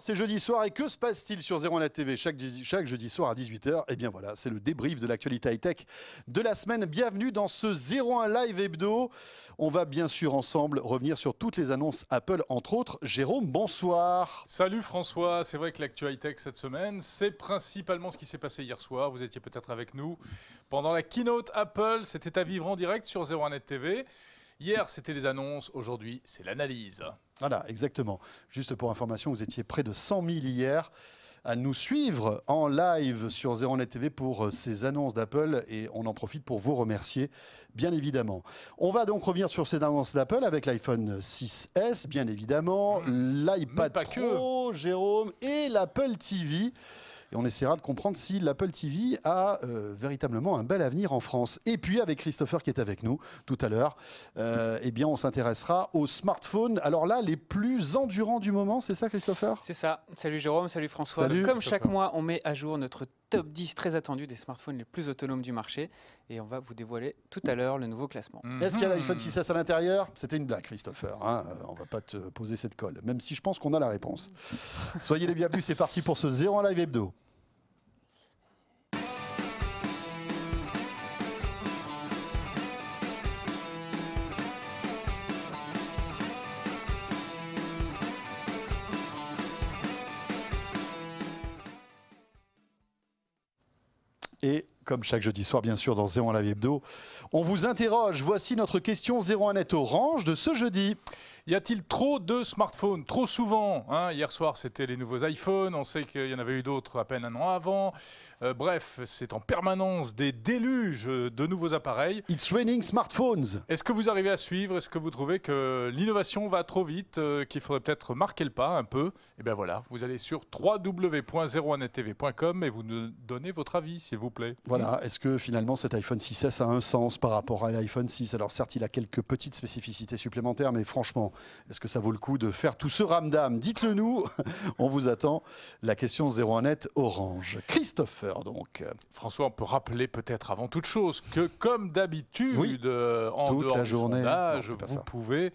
c'est jeudi soir et que se passe-t-il sur Zéro la TV chaque, jeudi soir à 18h Eh bien voilà, c'est le débrief de l'actualité high-tech de la semaine. Bienvenue dans ce 01 Live Hebdo. On va bien sûr ensemble revenir sur toutes les annonces Apple, entre autres. Jérôme, bonsoir. Salut François, c'est vrai que l'actualité high-tech cette semaine, c'est principalement ce qui s'est passé hier soir. Vous étiez peut-être avec nous pendant la keynote Apple, c'était à vivre en direct sur 01 Net TV. Hier, c'était les annonces, aujourd'hui, c'est l'analyse. Voilà, exactement. Juste pour information, vous étiez près de 100 000 hier à nous suivre en live sur ZeroNet TV pour euh, ces annonces d'Apple et on en profite pour vous remercier, bien évidemment. On va donc revenir sur ces annonces d'Apple avec l'iPhone 6S, bien évidemment, mmh. l'iPad Pro, Jérôme, et l'Apple TV. Et on essaiera de comprendre si l'Apple TV a euh, véritablement un bel avenir en France. Et puis avec Christopher qui est avec nous tout à l'heure, euh, eh bien on s'intéressera aux smartphones. Alors là, les plus endurants du moment, c'est ça Christopher C'est ça. Salut Jérôme, salut François. Comme chaque mois, on met à jour notre top 10 très attendu des smartphones les plus autonomes du marché. Et on va vous dévoiler tout à l'heure le nouveau classement. Mhm. Est-ce qu'il y a l'iPhone 6S à l'intérieur C'était une blague, Christopher. Hein. Euh, on va pas te poser cette colle, même si je pense qu'on a la réponse. Soyez les bienvenus, c'est parti pour ce zéro en live hebdo. comme chaque jeudi soir, bien sûr, dans 01 vie Hebdo. On vous interroge. Voici notre question 01 net orange de ce jeudi. Y a-t-il trop de smartphones Trop souvent hein? Hier soir, c'était les nouveaux iPhones. On sait qu'il y en avait eu d'autres à peine un an avant. Euh, bref, c'est en permanence des déluges de nouveaux appareils. It's raining smartphones Est-ce que vous arrivez à suivre Est-ce que vous trouvez que l'innovation va trop vite euh, Qu'il faudrait peut-être marquer le pas un peu Et eh bien voilà, vous allez sur www01 tvcom et vous nous donnez votre avis, s'il vous plaît. Voilà, est-ce que finalement cet iPhone 6S a un sens par rapport à l'iPhone 6 Alors certes, il a quelques petites spécificités supplémentaires, mais franchement, est-ce que ça vaut le coup de faire tout ce ramdam Dites-le nous. On vous attend. La question 01 net Orange. Christopher, donc. François, on peut rappeler peut-être avant toute chose que, comme d'habitude, euh, en toute la journée, vous pouvez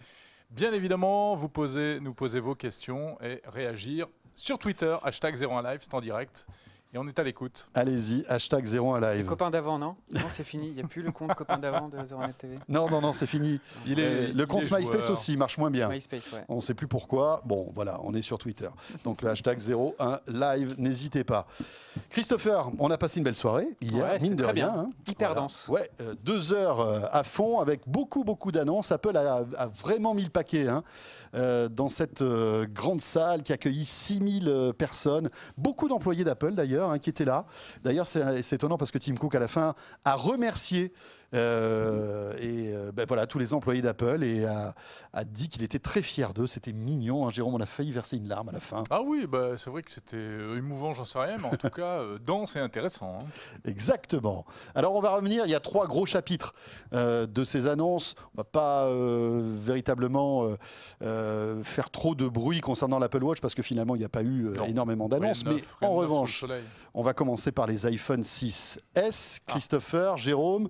bien évidemment vous poser, nous poser vos questions et réagir sur Twitter, hashtag 01Live, c'est en direct. Et on est à l'écoute. Allez-y, hashtag 01 live. Le copain d'avant, non Non, c'est fini. Il n'y a plus le compte copain d'avant de 01 TV. Non, non, non, c'est fini. Euh, le compte SmileSpace MySpace aussi marche moins bien. ouais. On ne sait plus pourquoi. Bon, voilà, on est sur Twitter. Donc le hashtag 01 live, n'hésitez pas. Christopher, on a passé une belle soirée hier, Bien. Hein. Hyper dense. Ouais, euh, deux heures euh, à fond avec beaucoup, beaucoup d'annonces. Apple a, vraiment mis le paquet hein, dans cette grande salle qui accueille 6000 personnes. Beaucoup d'employés d'Apple d'ailleurs inquiété qui était là. D'ailleurs, c'est étonnant parce que Tim Cook, à la fin, a remercié euh, et euh, ben, voilà, tous les employés d'Apple et a, dit qu'il était très fier d'eux. C'était mignon. Hein, Jérôme, on a failli verser une larme à la fin. Ah oui, bah, c'est vrai que c'était euh, émouvant, j'en sais rien, mais en tout cas, dense et intéressant. Hein. Exactement. Alors, on va revenir. Il y a trois gros chapitres de ces annonces. On va pas véritablement faire trop de bruit concernant l'Apple Watch parce que finalement, il n'y a pas eu énormément d'annonces. mais en revanche, on va commencer par les iPhone 6S. Ah. Christopher, Jérôme.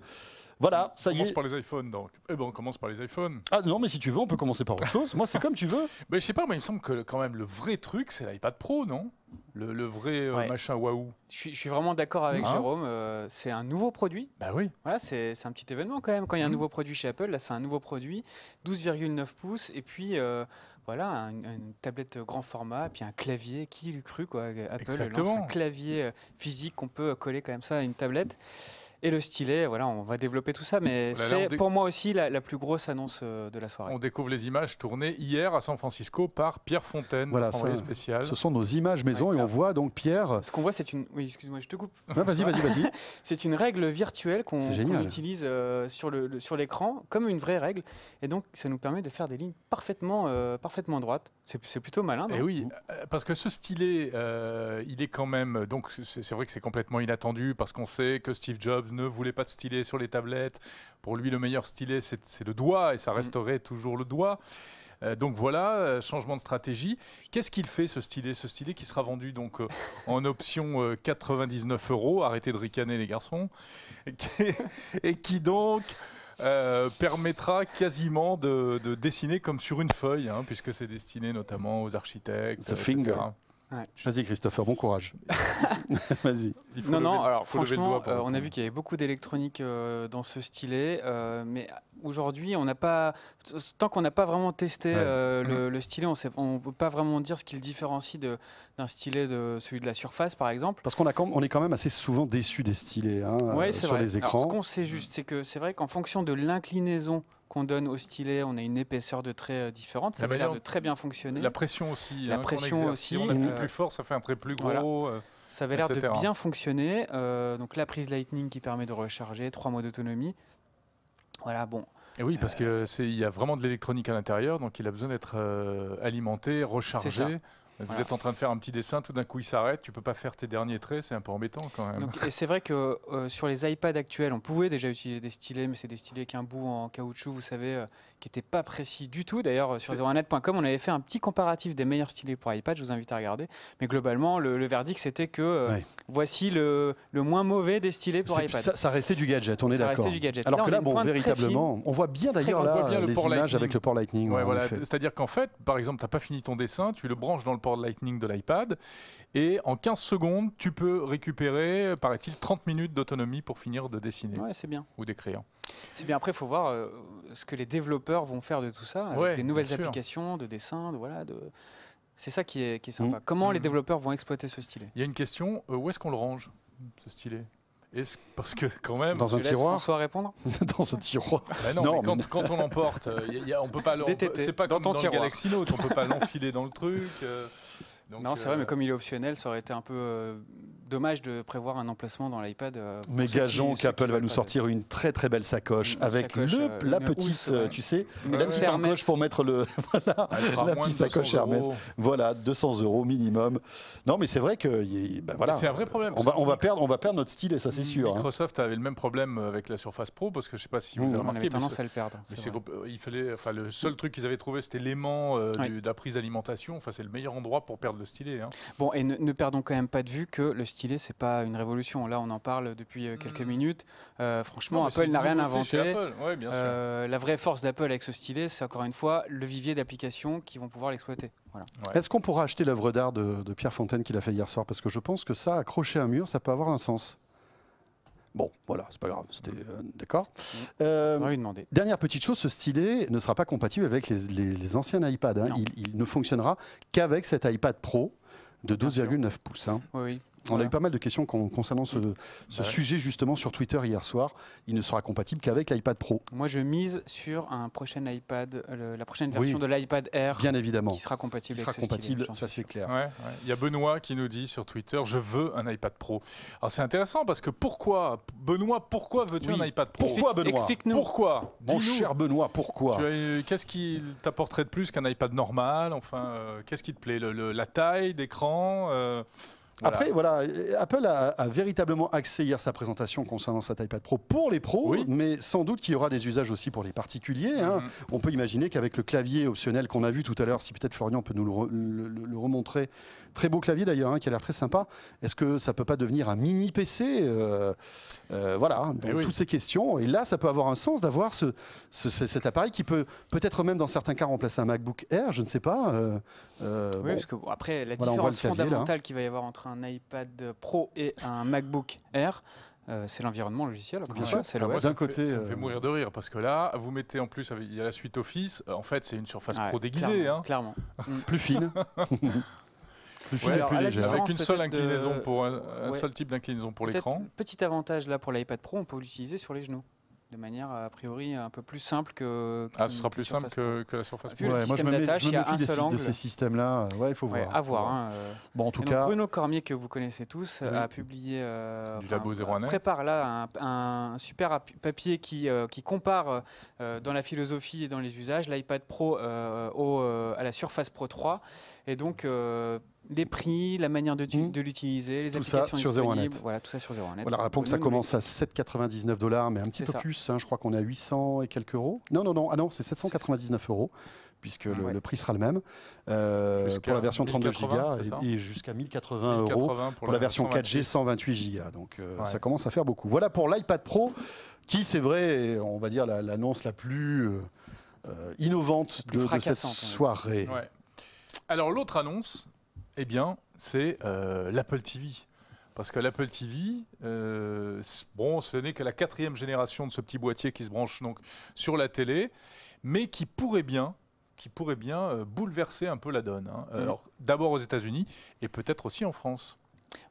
Voilà, ça y est. On commence par les iPhones, donc. Eh ben, on commence par les iPhones. Ah non, mais si tu veux, on peut commencer par autre chose. Moi, c'est comme tu veux. Mais ben, je sais pas, mais il me semble que quand même le vrai truc, c'est l'iPad Pro, non le, vrai euh, machin waouh. Je, suis, vraiment d'accord avec ah. Jérôme. Euh, c'est un nouveau produit. Bah oui. Voilà, c'est un petit événement quand même. Quand il y a un mmh. nouveau produit chez Apple, là, c'est un nouveau produit, 12,9 pouces, et puis. Euh, voilà, une tablette grand format, puis un clavier. Qui l'eût cru, quoi Apple Exactement. un clavier euh, physique qu'on peut coller comme ça à une tablette. Et le stylet, voilà, on va développer tout ça, mais c'est pour moi aussi la, plus grosse annonce euh, de la soirée. On découvre les images tournées hier à San Francisco par Pierre Fontaine, voilà, envoyé spécial. Ce sont nos images maison et on voit donc Pierre. Euh, ce qu'on voit, c'est une. Oui, excuse-moi, je te coupe. vas-y, vas-y, vas-y. c'est une règle virtuelle qu'on utilise euh, sur le, sur l'écran comme une vraie règle, et donc ça nous permet de faire des lignes parfaitement parfaitement droites. C'est plutôt malin. Et eh oui, parce que ce stylet, il est quand même. Donc c'est vrai que c'est complètement inattendu parce qu'on sait que Steve Jobs ne voulait pas de stylet sur les tablettes. Pour lui, le meilleur stylet, c'est le doigt, et ça mm. resterait toujours le doigt. Euh, donc voilà, euh, changement de stratégie. Qu'est-ce qu'il fait ce stylet Ce stylet qui sera vendu donc euh, en option 99 euros, arrêtez de ricaner les garçons, et qui donc permettra quasiment de, dessiner comme sur une feuille, hein, puisque c'est destiné notamment aux architectes. Vas-y Christopher, bon courage. Vas-y. Non, non, alors franchement, euh, on a vu qu'il y avait beaucoup d'électronique euh, dans ce stylet, euh, mais aujourd'hui, on n'a pas, tant qu'on n'a pas vraiment testé le, stylet, on ne peut pas vraiment dire ce qu'il différencie d'un stylet de celui de la surface, par exemple. Parce qu'on on est quand même assez souvent déçu des stylets hein, sur les écrans. Alors, ce qu'on sait juste, c'est que c'est vrai qu'en fonction de l'inclinaison qu'on donne au stylet, on a une épaisseur de trait euh, différente. Ça a l'air de très bien fonctionner. La pression aussi. La hein, pression aussi. on euh, plus fort, ça fait un trait plus gros. Euh, ça avait l'air de bien fonctionner. donc la prise Lightning qui permet de recharger, trois mois d'autonomie. Voilà, bon. Et oui, parce que c'est, qu'il y a vraiment de l'électronique à l'intérieur, donc il a besoin d'être alimenté, rechargé. Vous êtes en train de faire un petit dessin, tout d'un coup il s'arrête, tu peux pas faire tes derniers traits, c'est un peu embêtant quand même. Donc, et c'est vrai que euh, sur les iPads actuels, on pouvait déjà utiliser des stylés, mais c'est des stylets qu'un bout en caoutchouc, vous savez, euh, qui n'était pas précis du tout. D'ailleurs, sur 01 on avait fait un petit comparatif des meilleurs stylés pour iPad. Je vous invite à regarder. Mais globalement, le, verdict, c'était que euh, voici le, le, moins mauvais des stylés pour iPad. Ça, restait du gadget, on est d'accord. Alors que là, bon, véritablement, on voit bien d'ailleurs là les le images avec le port Lightning. C'est-à-dire qu'en fait, par exemple, tu n'as pas fini ton dessin, tu le branches dans le port Lightning de l'iPad et en 15 secondes, tu peux récupérer, euh, paraît-il, 30 minutes d'autonomie pour finir de dessiner. Ouais, c'est bien. Ou crayons. C'est bien. Après, il faut voir euh, ce que les développeurs vont faire de tout ça, avec des nouvelles applications, de dessins, de, voilà. De... C'est ça qui est, sympa. Mm. Comment les mm. développeurs vont exploiter ce stylet Il y a une question euh, où est-ce qu'on le range, ce stylet parce que quand même, dans un tiroir. François répondre. dans un tiroir. Bah non, mais quand, on l'emporte, euh, on peut pas. C'est pas dans le Galaxy on peut pas l'enfiler dans le truc. non, c'est vrai, mais comme il est optionnel, ça aurait été un peu dommage de prévoir un emplacement dans l'iPad. Euh, mais gageons qu'Apple va nous sortir une très très belle sacoche avec euh, la petite, euh, tu sais, la petite sacoche pour mettre le. voilà, la petite sacoche Hermès. Voilà, 200 euros minimum. Non, mais c'est vrai que. Bah, voilà, c'est un vrai problème. On va, perdre, on va perdre notre style et ça, c'est sûr. Hein. Microsoft avait le même problème avec la Surface Pro parce que je ne sais pas si vous mmh. avez remarqué. On avait le perdre. il fallait, enfin, le seul truc qu'ils avaient trouvé, c'était l'aimant de la prise d'alimentation. Enfin, c'est le meilleur endroit pour perdre le stylet. Hein. Bon, et ne perdons quand même pas de vue que le stylet stylet, c'est pas une révolution. Là, on en parle depuis euh, quelques hmm. minutes. Euh, franchement, Apple n'a rien inventé. Euh, la vraie force d'Apple avec ce stylet, c'est encore une fois le vivier d'applications qui vont pouvoir l'exploiter. Est-ce qu'on pourra acheter l'œuvre d'art de, Pierre Fontaine qu'il a fait hier soir Parce que je pense que ça, accrocher un mur, ça peut avoir un sens. Bon, voilà, c'est pas grave, d'accord. Mmh. Dernière petite chose, ce stylet ne sera pas compatible avec les, anciens iPads. Hein. Il, ne fonctionnera qu'avec cet iPad Pro de 12,9 pouces. Hein. oui. On a eu pas mal de questions concernant ce, bah sujet justement sur Twitter hier soir. Il ne sera compatible qu'avec l'iPad Pro. Moi, je mise sur un prochain iPad, euh, la prochaine version de l'iPad Air. Bien évidemment. Qui sera compatible. Qui sera compatible, ça c'est clair. Il y a Benoît qui nous dit sur Twitter Je veux un iPad Pro. Alors c'est intéressant parce que pourquoi, Benoît, pourquoi veux-tu un iPad Pro Pourquoi, Benoît Explique-nous. Pourquoi Mon cher Benoît, pourquoi Qu'est-ce qui t'apporterait de plus qu'un iPad normal Enfin, euh, qu'est-ce qui te plaît La taille d'écran euh, après, voilà, Apple a, véritablement accès hier sa présentation concernant sa iPad Pro pour les pros, mais sans doute qu'il y aura des usages aussi pour les particuliers. Hein. Mhm. On peut imaginer qu'avec le clavier optionnel qu'on a vu tout à l'heure, si peut-être Florian peut nous le, remontrer, très beau clavier d'ailleurs, hein, qui a l'air très sympa, est-ce que ça peut pas devenir un mini PC euh, euh, Voilà, hein, eh toutes ces questions. Et là, ça peut avoir un sens d'avoir cet appareil qui peut peut-être même dans certains cas remplacer un MacBook Air, je ne sais pas. Euh, euh, oui, parce que après, la différence fondamentale qu'il va y avoir entre un iPad Pro et un MacBook Air, euh, c'est l'environnement logiciel. Bien sûr, D'un côté, ça me fait euh, mourir de rire parce que là, vous mettez en plus, il y a la suite Office. En fait, c'est une surface pro déguisée. Clairement. Hein. Mm. plus fine. plus fine et plus légère. Avec une seule inclinaison pour un, un, seul type d'inclinaison pour l'écran. Petit avantage là pour l'iPad Pro, on peut l'utiliser sur les genoux de manière a priori un peu plus simple que. Ah, ce sera plus simple que, la surface Pro. moi, je me, de ces systèmes-là. Ouais, il faut voir. À hein, euh. Bon, en tout cas. Bruno Cormier, que vous connaissez tous, a publié. Euh, prépare là un, super papier qui, euh, compare dans la philosophie et dans les usages l'iPad Pro au, à la Surface Pro 3. Et donc les prix, la manière de, mmh. de l'utiliser, les tout applications ça sur disponibles. Voilà, tout ça sur 01net. que ça commence à 7,99 dollars, mais un petit peu plus. Hein, je crois qu'on est à 800 et quelques euros. Non, non, non, ah c'est 799 euros, puisque le, prix sera le même euh, pour la version 32 Go et, jusqu'à 1080, euros pour, la, version 4G 128 Go. Donc euh, ça commence à faire beaucoup. Voilà pour l'iPad Pro, qui, c'est vrai, on va dire l'annonce la, plus euh, innovante de, cette soirée. Alors l'autre annonce, eh bien, c'est euh, l'Apple TV. Parce que l'Apple TV, euh, bon, ce n'est que la quatrième génération de ce petit boîtier qui se branche donc sur la télé, mais qui pourrait bien, qui pourrait bien euh, bouleverser un peu la donne. Hein. Mm. Alors, d'abord aux États-Unis et peut-être aussi en France.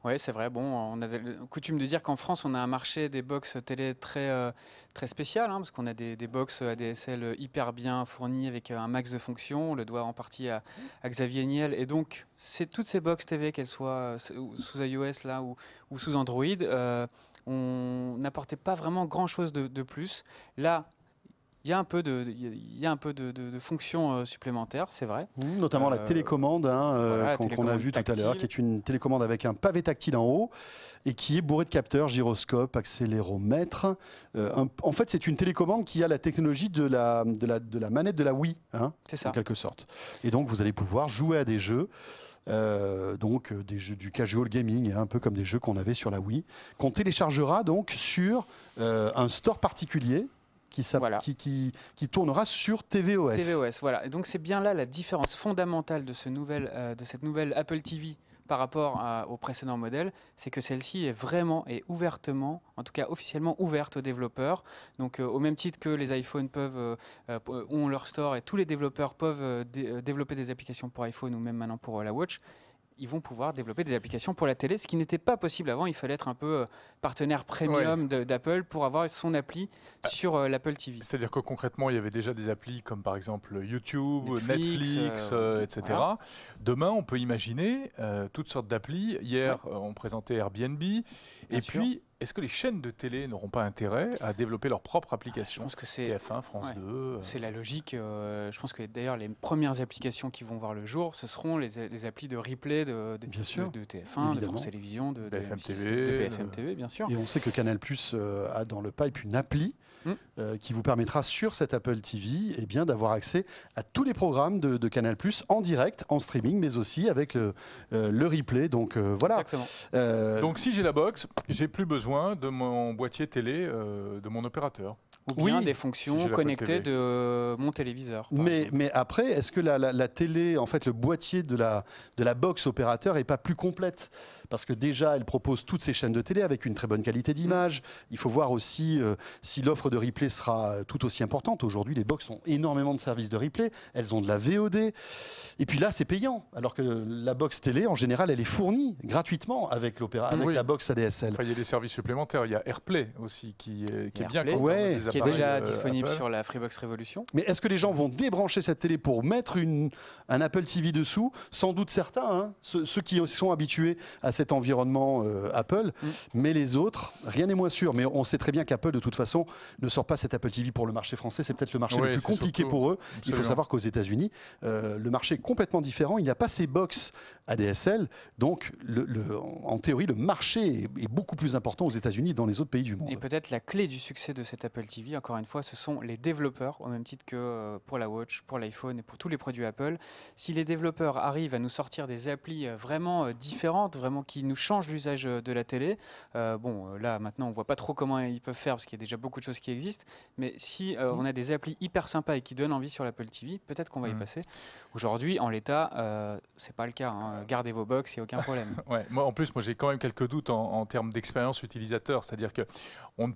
Oui, c'est vrai. Bon, on a coutume de dire qu'en France, on a un marché des box télé très, euh, très spécial, hein, parce qu'on a des, des box ADSL hyper bien fournies avec euh, un max de fonctions. On le doit en partie à, Xavier Niel. Et donc, c'est toutes ces box TV, qu'elles soient euh, sous iOS là ou, sous Android, on n'apportait pas vraiment grand-chose de, de, plus. Là, il y a un peu de, il un peu de, fonctions euh, supplémentaires, c'est vrai. Mmh, notamment la euh, télécommande hein, euh, qu'on a vue tout à l'heure, qui est une télécommande avec un pavé tactile en haut et qui est bourrée de capteurs, gyroscope, accéléromètre. en fait, c'est une télécommande qui a la technologie de la, de la, manette de la Wii, hein, en quelque sorte. Et donc, vous allez pouvoir jouer à des jeux. donc des jeux du casual gaming, hein, un peu comme des jeux qu'on avait sur la Wii, qu'on téléchargera donc sur un store particulier qui, qui, tournera sur TVOS. TVOS, voilà. Et donc c'est bien là la différence fondamentale de, ce nouvel, euh, de cette nouvelle Apple TV par rapport au précédent modèle, c'est que celle-ci est vraiment et ouvertement, en tout cas officiellement ouverte aux développeurs. Donc euh, au même titre que les iPhones peuvent, euh, ont leur store et tous les développeurs peuvent développer des applications pour iPhone ou même maintenant pour la Watch, ils vont pouvoir développer des applications pour la télé, ce qui n'était pas possible avant. Il fallait être un peu partenaire premium d'Apple pour avoir son appli ah. sur euh, l'Apple TV. C'est-à-dire que concrètement, il y avait déjà des applis comme par exemple YouTube, Netflix, etc. Euh, euh, Demain, on peut imaginer toutes sortes d'applis. Hier, on présentait Airbnb. et puis, est-ce que les chaînes de télé n'auront pas intérêt à développer leur propre ah, application Je pense que c'est TF1, France 2. C'est la logique. je pense que d'ailleurs les premières applications qui vont voir le jour, ce seront les, applis de replay de, Bien sûr. TF1, de France Télévisions, de, BFM, TV, de BFM TV, bien sûr. Et on sait que Canal Plus euh, a dans le pipe une appli mm. euh, qui vous permettra sur cette Apple TV eh bien, d'avoir accès à tous les programmes de, Canal Plus en direct, en streaming, mais aussi avec le, euh, replay. Donc voilà. Donc si j'ai la box, j'ai plus besoin de mon boîtier télé de mon opérateur ou bien oui, des fonctions connectées de mon téléviseur. Mais, mais, après, est-ce que la, télé, en fait, le boîtier de la, de la box opérateur n'est pas plus complète Parce que déjà, elle propose toutes ces chaînes de télé avec une très bonne qualité mm. d'image. Il faut voir aussi euh, si l'offre de replay sera tout aussi importante. Aujourd'hui, les box ont énormément de services de replay. Elles ont de la VOD. Et puis là, c'est payant. Alors que la box télé, en général, elle est fournie gratuitement avec, avec la box ADSL. il y a des services supplémentaires. Il y a AirPlay aussi qui est, qui est bien. Airplay, qui est déjà euh, disponible sur la Freebox Révolution. Mais est-ce que les gens vont débrancher cette télé pour mettre une, un Apple TV dessous Sans doute certains, hein. ceux, qui sont habitués à cet environnement euh, Apple, mm. mais les autres, rien n'est moins sûr. Mais on sait très bien qu'Apple, de toute façon, ne sort pas cet Apple TV pour le marché français. C'est peut-être le marché le plus compliqué pour eux. Il faut savoir qu'aux États-Unis, euh, le marché est complètement différent. Il n'y a pas ces box ADSL. Donc, le, en théorie, le marché est, beaucoup plus important aux États-Unis dans les autres pays du monde. Et peut-être la clé du succès de cet Apple TV encore une fois, ce sont les développeurs, au même titre que euh, pour la Watch, pour l'iPhone et pour tous les produits Apple. Si les développeurs arrivent à nous sortir des applis euh, vraiment euh, différentes, vraiment qui nous changent l'usage de la télé, bon, là maintenant on voit pas trop comment ils peuvent faire parce qu'il y a déjà beaucoup de choses qui existent, mais si mmh. on a des applis hyper sympas et qui donnent envie sur l'Apple TV, peut-être qu'on va y mmh. passer. Aujourd'hui, en l'état, c'est pas le cas. Hein. Gardez vos box, et a aucun problème. ouais. Moi, en plus, moi j'ai quand même quelques doutes en, termes d'expérience utilisateur, c'est-à-dire que on ne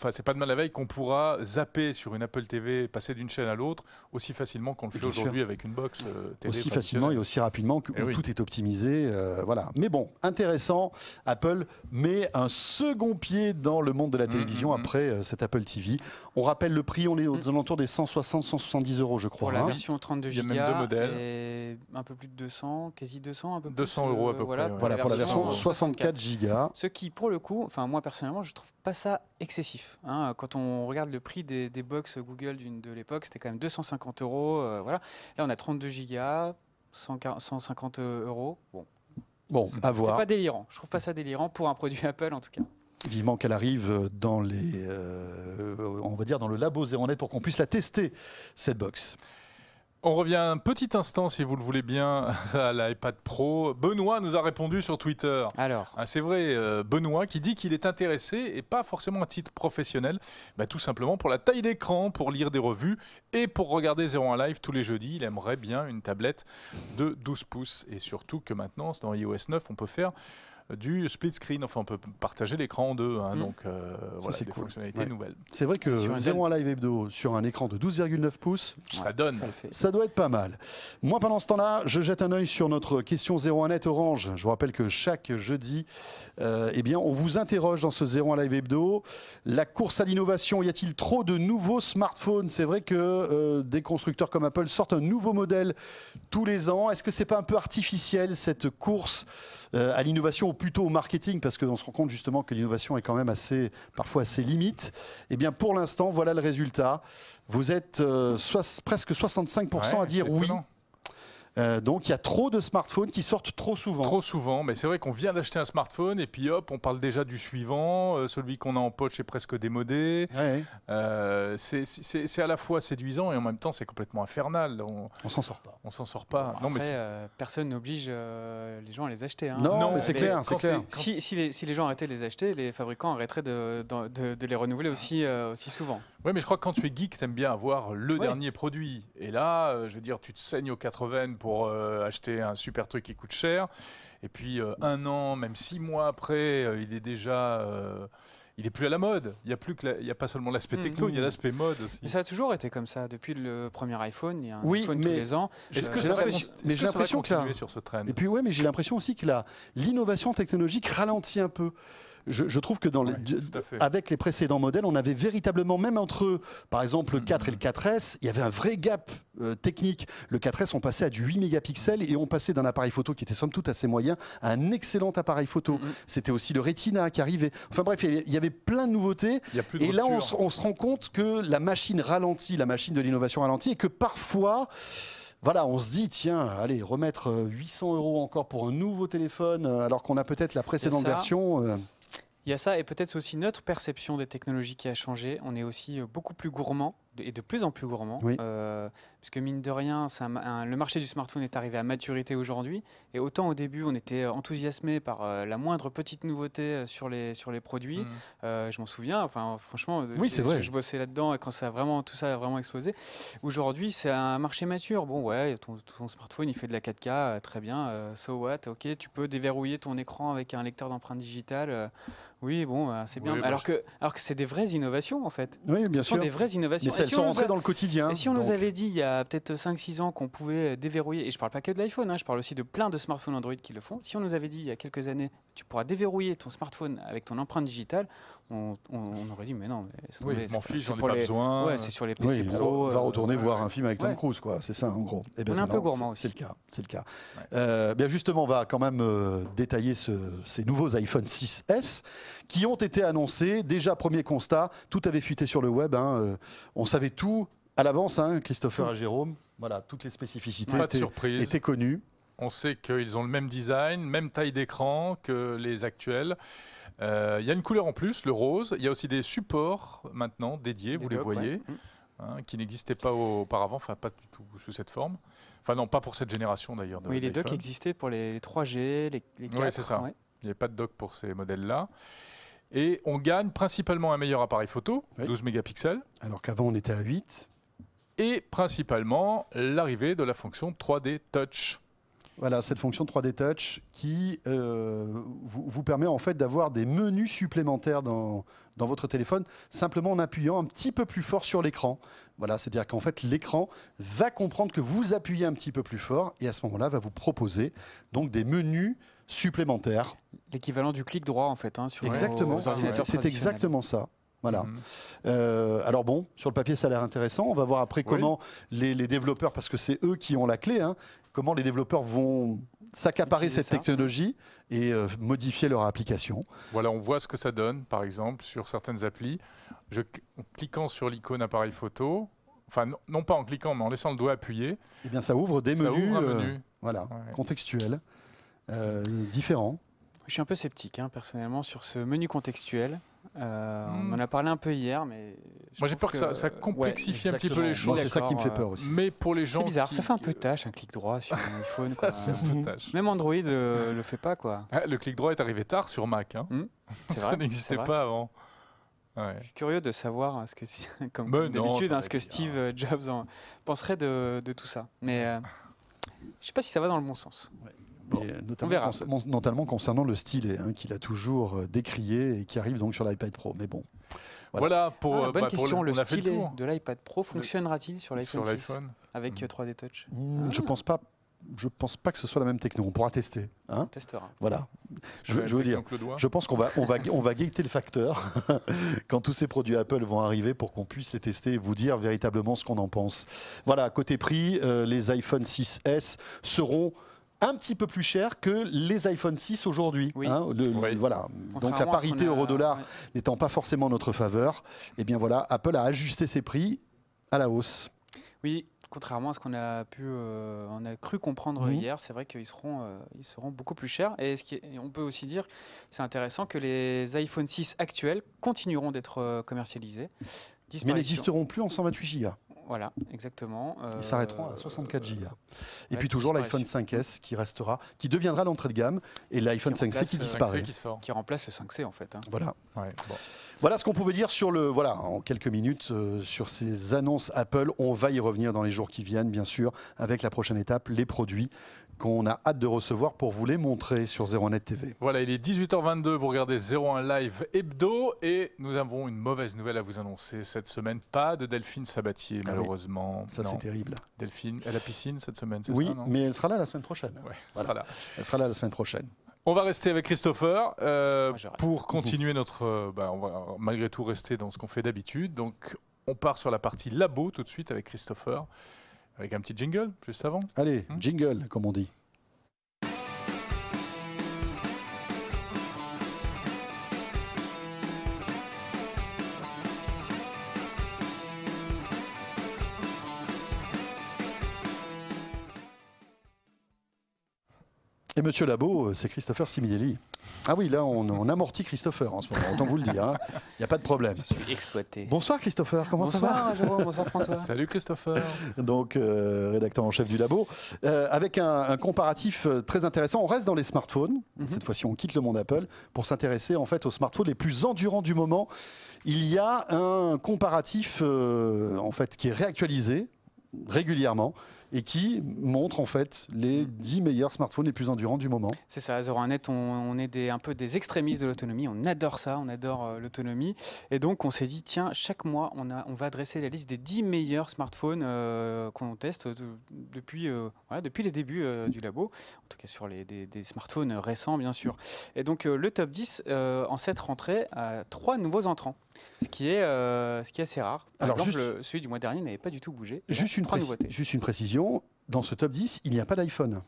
enfin c'est pas de mal la veille qu'on pourra zapper sur une Apple TV, passer d'une chaîne à l'autre aussi facilement qu'on le fait aujourd'hui avec une box euh, aussi facilement et aussi rapidement que eh tout est optimisé, euh, voilà. Mais bon, intéressant, Apple met un second pied dans le monde de la mm, télévision mm, mm. après euh, cette Apple TV. On rappelle le prix, on est aux alentours des 160-170 euros, je crois. Pour la hein. version 32 Go, et un peu plus de 200, quasi 200, un peu 200 euros à peu voilà, près. voilà pour la version 64 Go. Ce qui, pour le coup, enfin moi personnellement, je trouve pas ça excessif. Hein, quand on regarde le prix des, des box Google de l'époque, c'était quand même 250 euros. Euh, voilà. Là, on a 32 gigas, 150 euh, euros. Bon, bon à voir. C'est pas délirant. Je trouve pas ça délirant pour un produit Apple, en tout cas vivement qu'elle arrive dans les, euh, on va dire dans le labo 0 net pour qu'on puisse la tester cette box. On revient un petit instant, si vous le voulez bien, à l'iPad Pro. Benoît nous a répondu sur Twitter. Alors ah, C'est vrai, euh, Benoît qui dit qu'il est intéressé, et pas forcément à titre professionnel, bah, tout simplement pour la taille d'écran, pour lire des revues et pour regarder 01 Live tous les jeudis. Il aimerait bien une tablette de 12 pouces. Et surtout que maintenant, dans iOS 9, on peut faire du split screen. Enfin, on peut partager l'écran en deux. Hein, mm. Donc, euh, voilà, des fonctionnalités nouvelles. C'est vrai que 0.1 Live Hebdo sur un écran de 12,9 pouces, ça donne. Ça, doit être pas mal. Moi, pendant ce temps-là, je jette un œil sur notre question 01 Net Orange. Je vous rappelle que chaque jeudi, euh, eh bien, on vous interroge dans ce 01 Live Hebdo. La course à l'innovation, y a-t-il trop de nouveaux smartphones C'est vrai que euh, des constructeurs comme Apple sortent un nouveau modèle tous les ans. Est-ce que c'est pas un peu artificiel cette course à l'innovation plutôt au marketing, parce qu'on se rend compte justement que l'innovation est quand même assez, parfois assez limite. Eh bien, pour l'instant, voilà le résultat. Vous êtes euh, presque 65% à dire oui. Euh, donc il y a trop de smartphones qui sortent trop souvent. Trop souvent, mais c'est vrai qu'on vient d'acheter un smartphone et puis hop, on parle déjà du suivant, euh, celui qu'on a en poche est presque démodé. Euh, c'est à la fois séduisant et en même temps c'est complètement infernal. On, on s'en sort pas. On s'en sort pas. après, personne n'oblige les gens à les acheter. Hein. Non, mais c'est clair, c'est clair. Si, les, gens arrêtaient de les acheter, les fabricants arrêteraient de, de les renouveler ah. aussi, aussi souvent. Oui, mais je crois que quand tu es geek, tu aimes bien avoir le dernier produit. Et là, euh, je veux dire, tu te saignes aux 80 pour euh, acheter un super truc qui coûte cher. Et puis, euh, un an, même six mois après, il est déjà. il est plus à la mode. Il n'y a plus que, il a pas seulement l'aspect mm. techno, il y a l'aspect mode aussi. Mais ça a toujours été comme ça depuis le premier iPhone. Il y a un oui, iPhone tous les ans. Est-ce que mais j'ai l'impression que, là, sur ce train. Et puis oui mais j'ai l'impression aussi que l'innovation technologique ralentit un peu je, trouve que dans les, avec les précédents modèles, on avait véritablement, même entre, par exemple, le 4 mm. et le 4S, il y avait un vrai gap euh, technique. Le 4S, on passait à du 8 mégapixels et on passait d'un appareil photo qui était somme toute assez moyen à un excellent appareil photo. Mm, mm. C'était aussi le Retina qui arrivait. Enfin bref, il y avait plein de nouveautés. et là, on, se rend compte que la machine ralentit, la machine de l'innovation ralentit et que parfois voilà, on se dit, tiens, allez, remettre 800 euh, euros encore pour un nouveau téléphone, euh, alors qu'on a peut-être la précédente version. Il y a ça et peut-être aussi notre perception des technologies qui a changé. On est aussi euh, beaucoup plus gourmand et de plus en plus gourmand. Euh, puisque mine de rien, le marché du smartphone est arrivé à maturité aujourd'hui. Et autant au début, on était enthousiasmé par euh, la moindre petite nouveauté euh, sur les, sur les produits. Mm. Euh, je m'en souviens, enfin, franchement, Je, bossais là-dedans quand ça vraiment, tout ça a vraiment explosé. Aujourd'hui, c'est un marché mature. Bon, ouais, ton, smartphone, il fait de la 4K, très bien. so what Ok, tu peux déverrouiller ton écran avec un lecteur d'empreintes digitales. oui, bon, c'est bien. Bah, alors, que, alors que c'est des vraies innovations, en fait. Oui, bien Ce sûr. sont des vraies innovations. Mais ça, elles sont rentrées dans le quotidien. Et si on nous avait dit il y a peut-être 5-6 ans qu'on pouvait déverrouiller, et je parle pas que de l'iPhone, hein, je parle aussi de plein de smartphones Android qui le font, si on nous avait dit il y a quelques années, tu pourras déverrouiller ton smartphone avec ton empreinte digitale, on, aurait dit, mais non, mais oui, n'en m'en j'en ai pas besoin. Ouais, c'est sur les PC Pro. Va, va euh, retourner voir un film avec Tom Cruise, quoi, c'est ça en gros. Eh ben, on est un peu gourmand C'est le cas. C'est le cas. Euh, bien justement, on va quand même euh, détailler ces nouveaux iPhone 6S qui ont été annoncés. Déjà, premier constat, tout avait fuité sur le web. Hein, on savait tout à l'avance, hein, Christopher à Jérôme. Voilà, toutes les spécificités étaient, connues. On sait qu'ils ont le même design, même taille d'écran que les actuels. Euh, il y a une couleur en plus, le rose. Il y a aussi des supports maintenant dédiés, vous les, voyez, hein, qui n'existaient pas auparavant, enfin pas du tout sous cette forme. Enfin non, pas pour cette génération d'ailleurs. Oui, les docks existaient pour les 3G, les, les 4. Oui, c'est ça. Il n'y avait pas de dock pour ces modèles-là. Et on gagne principalement un meilleur appareil photo, 12 mégapixels. Alors qu'avant on était à 8 et principalement l'arrivée de la fonction 3D Touch. Voilà, cette fonction 3D Touch qui euh, vous, permet en fait d'avoir des menus supplémentaires dans, dans, votre téléphone, simplement en appuyant un petit peu plus fort sur l'écran. Voilà, c'est-à-dire qu'en fait l'écran va comprendre que vous appuyez un petit peu plus fort et à ce moment-là va vous proposer donc des menus supplémentaires. L'équivalent du clic droit en fait. Hein, sur exactement, c'est exactement ça. Voilà. Mhm. Euh, alors bon, sur le papier, ça a l'air intéressant. On va voir après comment les, développeurs, parce que c'est eux qui ont la clé, hein, comment les développeurs vont s'accaparer cette technologie et euh, modifier leur application. Voilà, on voit ce que ça donne, par exemple, sur certaines applis. en cliquant sur l'icône appareil photo, enfin non, pas en cliquant, mais en laissant le doigt appuyé. Eh bien, ça ouvre des menus, euh, voilà, contextuels, différents. Je suis un peu sceptique, hein, personnellement, sur ce menu contextuel. Euh, on hmm. en a parlé un peu hier, mais. Moi j'ai peur que, ça, complexifie un petit peu les choses. C'est ça qui me fait peur aussi. Mais pour les gens. C'est bizarre, ça fait un peu tâche un clic droit sur un iPhone. Même Android ne euh, le fait pas quoi. Ah, le clic droit est arrivé tard sur Mac. Hein. Hmm. ça n'existait pas avant. Je suis curieux de savoir, hein, ce que, comme, d'habitude, hein, ce que Steve euh, Jobs penserait de, tout ça. Mais je ne sais pas si ça va dans le bon sens. Euh, notamment, concernant le stylet hein, qu'il a toujours euh, décrié et qui arrive donc sur l'iPad Pro. Mais bon. Voilà, pour, ah, euh, bonne bah, question. le, stylet de l'iPad Pro fonctionnera-t-il sur l'iPhone 6 avec 3D hmm. Touch hmm, Je ah. pense pas je pense pas que ce soit la même techno. On pourra tester. Hein on testera. Voilà. Je, veux dire, je pense qu'on va, on va, on va guetter le facteur quand tous ces produits Apple vont arriver pour qu'on puisse les tester et vous dire véritablement ce qu'on en pense. Voilà, côté prix, les iPhone 6S seront un petit peu plus cher que les iPhone 6 aujourd'hui. Hein, voilà. Donc la parité euro-dollar n'étant pas forcément notre faveur, eh bien voilà, Apple a ajusté ses prix à la hausse. Oui, contrairement à ce qu'on a pu, euh, on a cru comprendre mhm. hier, c'est vrai qu'ils seront, euh, ils seront beaucoup plus chers. Et ce on peut aussi dire, c'est intéressant que les iPhone 6 actuels continueront d'être euh, commercialisés. Mais n'existeront plus en 128 Go. Voilà, exactement. Ils s'arrêteront euh, à 64 Go. Et puis toujours l'iPhone 5S qui restera, qui deviendra l'entrée de gamme, et l'iPhone 5C qui euh, disparaît. qui, sort. qui, remplace le 5C en fait. Hein. Voilà. Voilà ce qu'on pouvait dire sur le, voilà, en quelques minutes euh, sur ces annonces Apple. On va y revenir dans les jours qui viennent, bien sûr, avec la prochaine étape, les produits, qu'on a hâte de recevoir pour vous les montrer sur 01net TV. Voilà, il est 18h22, vous regardez 01 Live Hebdo et nous avons une mauvaise nouvelle à vous annoncer cette semaine. Pas de Delphine Sabatier, ah malheureusement. ça, c'est terrible. Delphine, à la piscine cette semaine, c'est oui, Oui, mais elle sera là la semaine prochaine. Elle sera là la semaine prochaine. On va rester avec Christopher euh, pour mmh. continuer notre. Euh, bah, on va malgré tout rester dans ce qu'on fait d'habitude. Donc, on part sur la partie labo tout de suite avec Christopher. Avec un petit jingle juste avant Allez, hmm jingle, comme on dit. Et Monsieur Labo, euh, c'est Christopher Siminelli. Ah oui, là, on, amortit Christopher en ce moment, autant vous le dire. Hein. Il n'y a pas de problème. Je suis exploité. Bonsoir Christopher, comment ça va Bonsoir bonsoir François. Salut Christopher. Donc, euh, rédacteur en chef du Labo, euh, avec un, comparatif très intéressant. On reste dans les smartphones. Mhm. Cette fois-ci, on quitte le monde Apple pour s'intéresser en fait aux smartphones les plus endurants du moment. Il y a un comparatif en fait qui est réactualisé régulièrement et qui montre en fait les 10 mm. meilleurs smartphones les plus endurants du moment. C'est ça, Zoranet, on, est des, un peu des extrémistes de l'autonomie, on adore ça, on adore euh, l'autonomie. Et donc on s'est dit, tiens, chaque mois, on, a, on va dresser la liste des 10 meilleurs smartphones euh, qu'on teste euh, depuis, depuis les débuts du labo, en tout cas sur les, des, smartphones récents bien sûr. Et donc le top 10, en cette rentrée, a trois nouveaux entrants ce qui est, euh, ce qui est assez rare. Par Alors, exemple, celui du mois dernier n'avait pas du tout bougé. Juste, une juste une précision, dans ce top 10, il n'y a pas d'iPhone.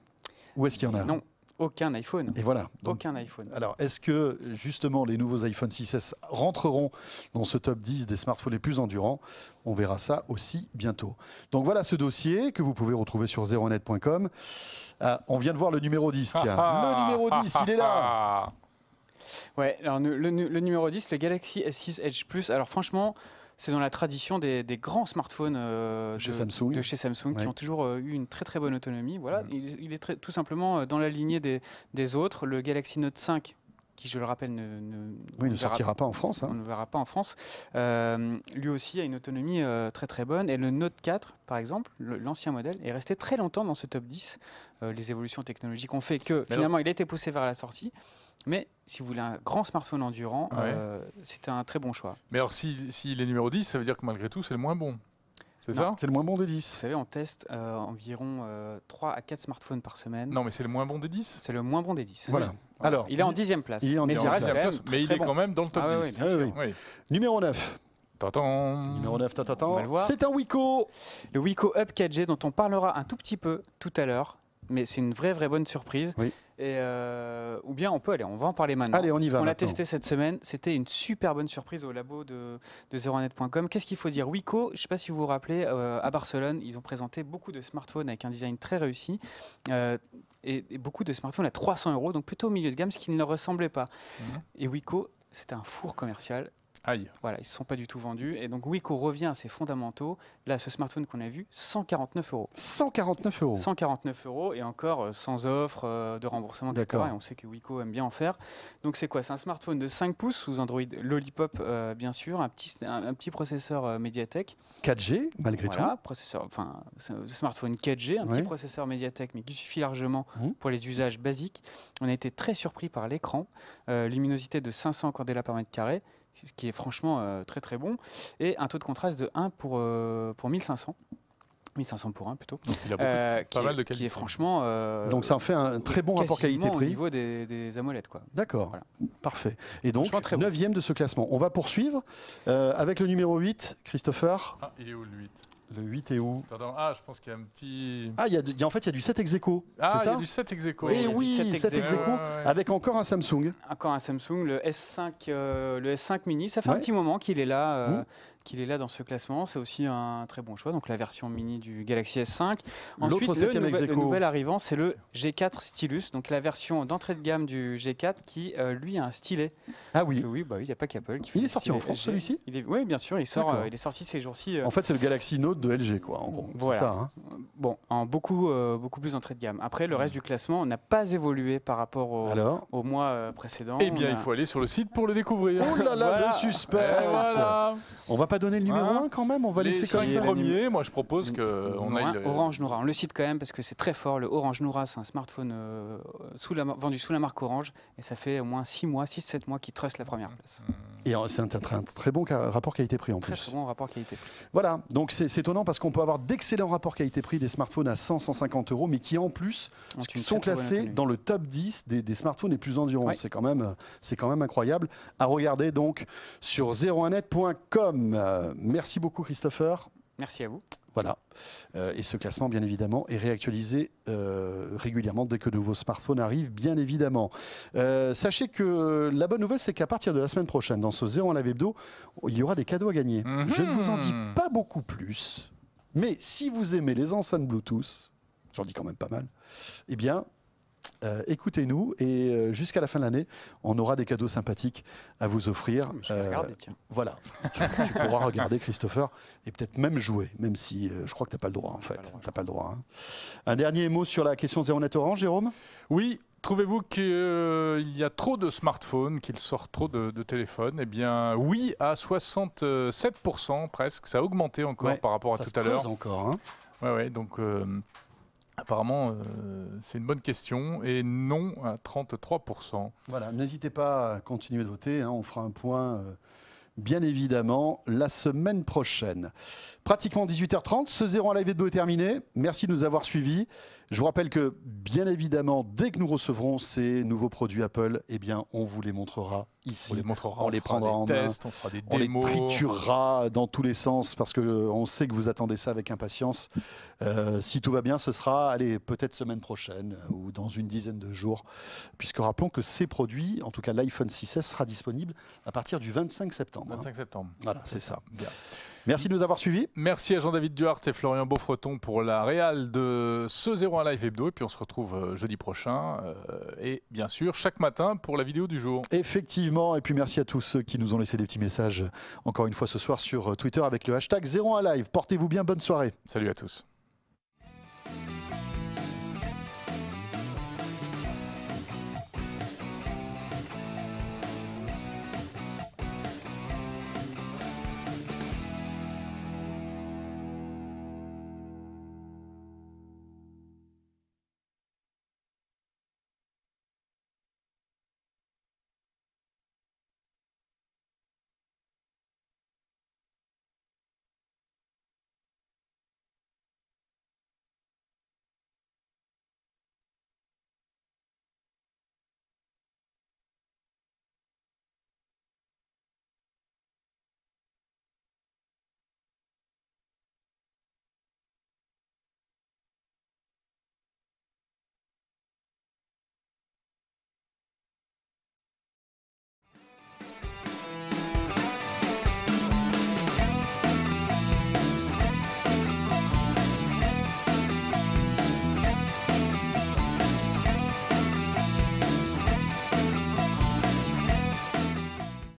Où est-ce qu'il y en a Non, aucun iPhone. Et voilà. aucun iPhone. Alors, est-ce que justement les nouveaux iPhone 6S rentreront dans ce top 10 des smartphones les plus endurants On verra ça aussi bientôt. Donc voilà ce dossier que vous pouvez retrouver sur zeronet.com. Ah, on vient de voir le numéro 10. Ah, ah. le numéro 10, il est là. Ouais, alors le, numéro 10, le Galaxy S6 Edge Plus. Alors franchement, c'est dans la tradition des, grands smartphones euh, de, chez Samsung, qui ont toujours euh, eu une très très bonne autonomie. Voilà, mm. il, est tout simplement euh, dans la lignée des, autres. Le Galaxy Note 5 qui, je le rappelle, ne, sortira pas en France. On hein. ne verra pas en France. lui aussi a une autonomie très très bonne. Et le Note 4, par exemple, l'ancien modèle, est resté très longtemps dans ce top 10. les évolutions technologiques ont fait que finalement, il a été poussé vers la sortie. Mais si vous voulez un grand smartphone endurant, euh, c'est un très bon choix. Mais alors, s'il si, est numéro 10, ça veut dire que malgré tout, c'est le moins bon. C'est ça C'est le moins bon des 10. Vous savez, on teste euh, environ 3 euh, à 4 smartphones par semaine. Non, mais c'est le moins bon des 10 C'est le moins bon des 10. Voilà. Alors, il est en dixième place. Il est en mais, place. mais il est quand même dans le top ah, 10. Oui, oui, Numéro 9. Numéro 9, c'est un Wico. Le Wico Up 4G dont on parlera un tout petit peu tout à l'heure mais c'est une vraie, vraie bonne surprise. Oui. Et euh, ou bien on peut aller, on va en parler maintenant. Allez, on y va. On l'a testé cette semaine, c'était une super bonne surprise au labo de, de Qu'est-ce qu'il faut dire Wico, je ne sais pas si vous vous rappelez, euh, à Barcelone, ils ont présenté beaucoup de smartphones avec un design très réussi euh, et, beaucoup de smartphones à 300 euros, donc plutôt au milieu de gamme, ce qui ne leur ressemblait pas. Mmh. Et Wico, c'était un four commercial Aïe. Voilà, ils ne se sont pas du tout vendus. Et donc Wiko revient à ses fondamentaux. Là, ce smartphone qu'on a vu, 149 euros. 149 euros 149 euros et encore euh, sans offre euh, de remboursement, etc. Et on sait que Wiko aime bien en faire. Donc c'est quoi C'est un smartphone de 5 pouces sous Android Lollipop, euh, bien sûr, un petit, un, petit processeur Mediatek. 4G, malgré tout. Processeur, enfin, smartphone 4G, un petit processeur Mediatek, mais qui suffit largement mmh. pour les usages basiques. On a été très surpris par l'écran, luminosité de 500 candela par mètre carré ce qui est franchement euh, très très bon, et un taux de contraste de 1 pour, euh, pour 1500. 1500 pour 1 plutôt. il a euh, pas mal de qui franchement. donc ça en fait un très bon rapport qualité-prix. Au niveau des, des amolettes. quoi. D'accord. Parfait. Et donc, 9 e de ce classement. On va poursuivre avec le numéro 8, Christopher. Ah, il est où le 8 le 8 et où Attends, Ah, je pense qu'il y a un petit. Ah, il y a, en fait, il y a du 7 Execo. Ah, c'est il y a du 7 Execo. Et oui, 7 Execo, avec encore un Samsung. Encore un Samsung, le S5, euh, le S5 mini, ça fait un petit moment qu'il est là. Euh, mmh qu'il est là dans ce classement. C'est aussi un très bon choix. Donc la version mini du Galaxy S5. Ensuite, le, nouvel, arrivant, c'est le G4 Stylus. Donc la version d'entrée de gamme du G4 qui, euh, lui, a un stylet. Ah oui. oui, bah il n'y a pas qu'Apple qui fait Il est sorti en France celui-ci Oui, bien sûr. Il, sort, euh, il est sorti ces jours-ci. Euh. En fait, c'est le Galaxy Note de LG, quoi, en gros. Voilà. Ça, hein. Bon, en beaucoup, beaucoup plus d'entrée de gamme. Après, le reste du classement n'a pas évolué par rapport au, au mois précédent. Eh bien, il faut aller sur le site pour le découvrir. Oh là là, le suspense eh, On va pas donné le numéro 1 quand même On va les laisser comme premiers, moi je propose que on aille euh, Orange Noura, on le cite quand même parce que c'est très fort. Le Orange Noura, c'est un smartphone euh, sous la, vendu sous la marque Orange et ça fait au moins 6 mois, 6-7 mois qu'il trust la première place. Et euh, c'est un, très bon rapport qualité-prix en plus. Très bon rapport qualité-prix. Voilà, donc c'est étonnant parce qu'on peut avoir d'excellents rapports qualité-prix des smartphones à 100-150 euros, mais qui en plus sont classés dans le top 10 des, des smartphones les plus endurants. C'est quand, même, c'est quand même incroyable. À regarder donc sur 01net.com. Euh, merci beaucoup, Christopher. Merci à vous. Voilà. Euh, et ce classement, bien évidemment, est réactualisé euh, régulièrement dès que de nouveaux smartphones arrivent, bien évidemment. sachez que la bonne nouvelle, c'est qu'à partir de la semaine prochaine, dans ce 0 en la Webdo, il y aura des cadeaux à gagner. Mhm. Je ne vous en dis pas beaucoup plus, mais si vous aimez les enceintes Bluetooth, j'en dis quand même pas mal, eh bien, euh, écoutez-nous et euh, jusqu'à la fin de l'année, on aura des cadeaux sympathiques à vous offrir. Euh, voilà, tu, pourras regarder Christopher et peut-être même jouer, même si je crois que tu n'as pas le droit en fait. pas le droit. Hein. Un dernier mot sur la question zéro net orange, Jérôme Oui, Trouvez-vous qu'il y a trop de smartphones, qu'il sort trop de, téléphones Eh bien, oui, à 67% presque. Ça a augmenté encore par rapport à tout à l'heure. encore. Hein. Ouais, donc. Apparemment, euh, c'est une bonne question. Et non à 33%. Voilà, n'hésitez pas à continuer de voter. Hein, on fera un point. Euh, bien évidemment, la semaine prochaine. Pratiquement 18h30, ce zéro à live et est terminé. Merci de nous avoir suivis. Je vous rappelle que, bien évidemment, dès que nous recevrons ces nouveaux produits Apple, eh bien, on vous les montrera ici. On les prendra en on, les triturera dans tous les sens parce que euh, on sait que vous attendez ça avec impatience. Euh, si tout va bien, ce sera, allez, peut-être semaine prochaine euh, ou dans une dizaine de jours, puisque rappelons que ces produits, en tout cas l'iPhone 6S, sera disponible à partir du 25 septembre. 25 hein. septembre. Voilà, c'est ça. Merci de nous avoir suivis. Merci à Jean-David Duarte et Florian Beaufreton pour la réal de ce 01 Live Hebdo. Et puis on se retrouve euh, jeudi prochain. Euh, et bien sûr, chaque matin pour la vidéo du jour. Effectivement. Et puis merci à tous ceux qui nous ont laissé des petits messages encore une fois ce soir sur euh, Twitter avec le hashtag 01 Live. Portez-vous bien. Bonne soirée. Salut à tous.